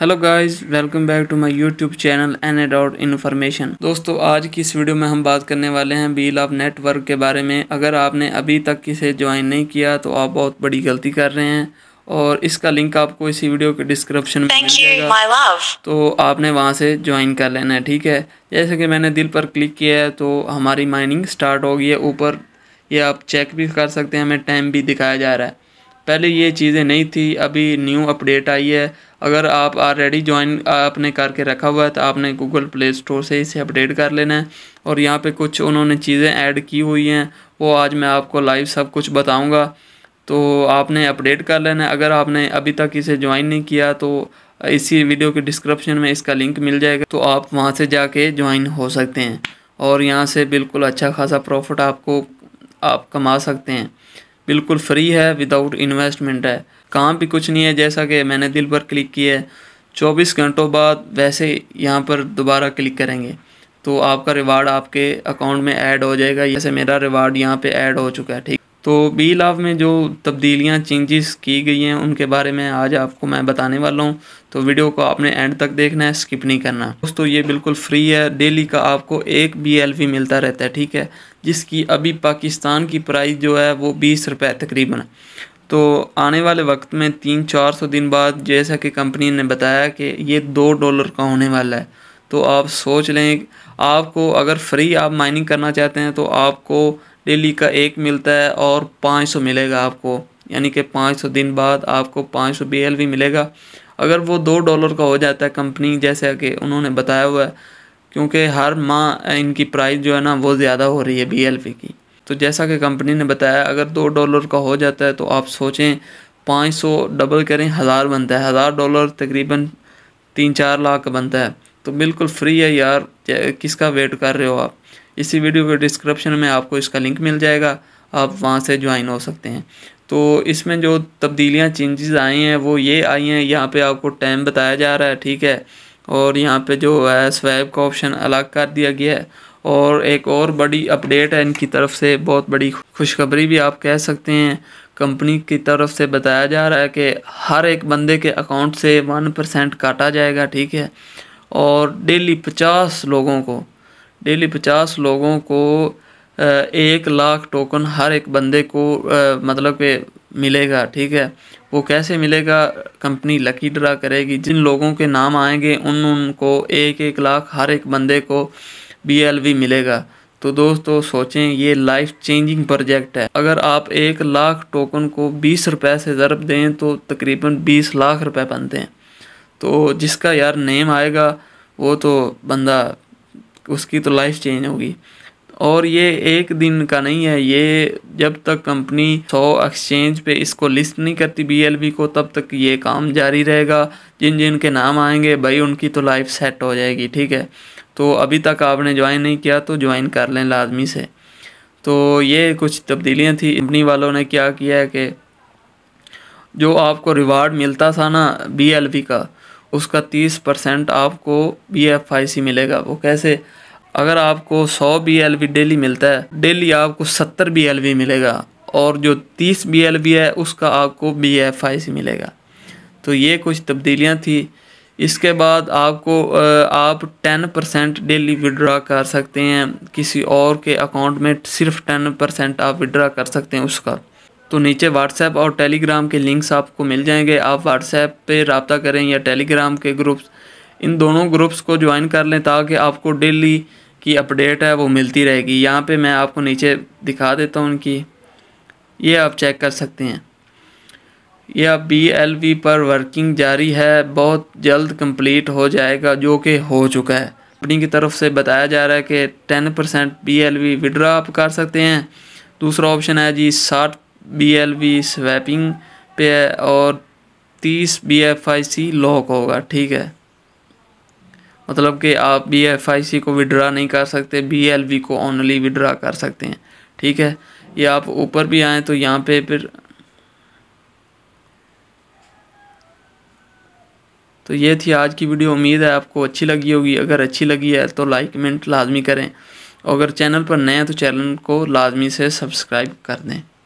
hello guys welcome back to my YouTube channel एन एडाउट information दोस्तों आज की इस वीडियो में हम बात करने वाले हैं बिल ऑफ नेटवर्क के बारे में अगर आपने अभी तक किसे ज्वाइन नहीं किया तो आप बहुत बड़ी गलती कर रहे हैं और इसका लिंक आपको इसी वीडियो के डिस्क्रिप्शन में मिल जाएगा तो आपने वहाँ से ज्वाइन कर लेना है ठीक है जैसे कि मैंने दिल पर क्लिक किया है तो हमारी माइनिंग स्टार्ट हो गई है ऊपर ये आप चेक भी कर सकते हैं हमें टाइम भी दिखाया जा रहा है पहले ये चीज़ें नहीं थी अभी न्यू अपडेट आई है अगर आप ऑलरेडी ज्वाइन आपने करके रखा हुआ है तो आपने गूगल प्ले स्टोर से इसे अपडेट कर लेना है और यहाँ पे कुछ उन्होंने चीज़ें ऐड की हुई हैं वो आज मैं आपको लाइव सब कुछ बताऊँगा तो आपने अपडेट कर लेना है अगर आपने अभी तक इसे ज्वाइन नहीं किया तो इसी वीडियो के डिस्क्रिप्शन में इसका लिंक मिल जाएगा तो आप वहाँ से जाके ज्वाइन हो सकते हैं और यहाँ से बिल्कुल अच्छा खासा प्रॉफिट आपको आप कमा सकते हैं बिल्कुल फ्री है विदाउट इन्वेस्टमेंट है काम भी कुछ नहीं है जैसा कि मैंने दिल पर क्लिक किया है चौबीस घंटों बाद वैसे यहाँ पर दोबारा क्लिक करेंगे तो आपका रिवार्ड आपके अकाउंट में ऐड हो जाएगा जैसे मेरा रिवार्ड यहाँ पे ऐड हो चुका है ठीक तो बी लाभ में जो तब्दीलियाँ चेंजेस की गई हैं उनके बारे में आज आपको मैं बताने वाला हूँ तो वीडियो को आपने एंड तक देखना है स्किप नहीं करना दोस्तों ये बिल्कुल फ्री है डेली का आपको एक बी मिलता रहता है ठीक है जिसकी अभी पाकिस्तान की प्राइस जो है वो बीस रुपए तकरीबन तो आने वाले वक्त में तीन चार सौ दिन बाद जैसा कि कंपनी ने बताया कि ये दो डॉलर का होने वाला है तो आप सोच लें आपको अगर फ्री आप माइनिंग करना चाहते हैं तो आपको डेली का एक मिलता है और पाँच सौ मिलेगा आपको यानी कि पाँच सौ दिन बाद आपको पाँच सौ बी मिलेगा अगर वो दो डॉलर का हो जाता है कंपनी जैसा कि उन्होंने बताया हुआ है क्योंकि हर माह इनकी प्राइस जो है ना वो ज़्यादा हो रही है बी की तो जैसा कि कंपनी ने बताया अगर दो डॉलर का हो जाता है तो आप सोचें पाँच सौ डबल करें हज़ार बनता है हज़ार डॉलर तकरीबन तीन चार लाख का बनता है तो बिल्कुल फ्री है यार किसका वेट कर रहे हो आप इसी वीडियो के डिस्क्रिप्शन में आपको इसका लिंक मिल जाएगा आप वहाँ से ज्वाइन हो सकते हैं तो इसमें जो तब्दीलियाँ चेंजेस आई हैं वो ये आई हैं यहाँ पे आपको टाइम बताया जा रहा है ठीक है और यहाँ पे जो है स्वैप का ऑप्शन अलग कर दिया गया है और एक और बड़ी अपडेट है इनकी तरफ से बहुत बड़ी खुशखबरी भी आप कह सकते हैं कंपनी की तरफ से बताया जा रहा है कि हर एक बंदे के अकाउंट से वन परसेंट काटा जाएगा ठीक है और डेली पचास लोगों को डेली पचास लोगों को एक लाख टोकन हर एक बंदे को मतलब कि मिलेगा ठीक है वो कैसे मिलेगा कंपनी लकी ड्रा करेगी जिन लोगों के नाम आएंगे उन उनको एक एक लाख हर एक बंदे को बी मिलेगा तो दोस्तों सोचें ये लाइफ चेंजिंग प्रोजेक्ट है अगर आप एक लाख टोकन को बीस रुपए से ज़रब दें तो तकरीबन बीस लाख रुपए बनते हैं तो जिसका यार नेम आएगा वो तो बंदा उसकी तो लाइफ चेंज होगी और ये एक दिन का नहीं है ये जब तक कंपनी सौ एक्सचेंज पे इसको लिस्ट नहीं करती बीएलबी को तब तक ये काम जारी रहेगा जिन जिन के नाम आएंगे भाई उनकी तो लाइफ सेट हो जाएगी ठीक है तो अभी तक आपने ज्वाइन नहीं किया तो ज्वाइन कर लें लाजमी से तो ये कुछ तब्दीलियाँ थी कंपनी वालों ने क्या किया है कि जो आपको रिवार्ड मिलता था ना बी का उसका तीस परसेंट आपको बी मिलेगा वो कैसे अगर आपको 100 बी डेली मिलता है डेली आपको 70 बी मिलेगा और जो 30 बी है उसका आपको बी एफ आई सी मिलेगा तो ये कुछ तब्दीलियाँ थी इसके बाद आपको आप 10 परसेंट डेली विड्रा कर सकते हैं किसी और के अकाउंट में सिर्फ 10 परसेंट आप विड्रा कर सकते हैं उसका तो नीचे व्हाट्सएप और टेलीग्राम के लिंक्स आपको मिल जाएंगे आप व्हाट्सएप पे रबता करें या टेलीग्राम के ग्रुप्स इन दोनों ग्रुप्स को ज्वाइन कर लें ताकि आपको डेली की अपडेट है वो मिलती रहेगी यहाँ पे मैं आपको नीचे दिखा देता हूँ उनकी ये आप चेक कर सकते हैं ये अब बी एल वी पर वर्किंग जारी है बहुत जल्द कंप्लीट हो जाएगा जो कि हो चुका है कंपनी की तरफ से बताया जा रहा है कि ten percent B L V withdraw आप कर सकते हैं दूसरा ऑप्शन है जी साठ बी एल वी स्वैपिंग पे है और तीस B F I C lock होगा ठीक है मतलब कि आप बी एफ आई सी को विड्रा नहीं कर सकते बी एल वी को ओनली विड्रा कर सकते हैं ठीक है ये आप ऊपर भी आएँ तो यहाँ पे फिर तो ये थी आज की वीडियो उम्मीद है आपको अच्छी लगी होगी अगर अच्छी लगी है तो लाइक कमेंट लाजमी करें और अगर चैनल पर नए हैं तो चैनल को लाजमी से सब्सक्राइब कर दें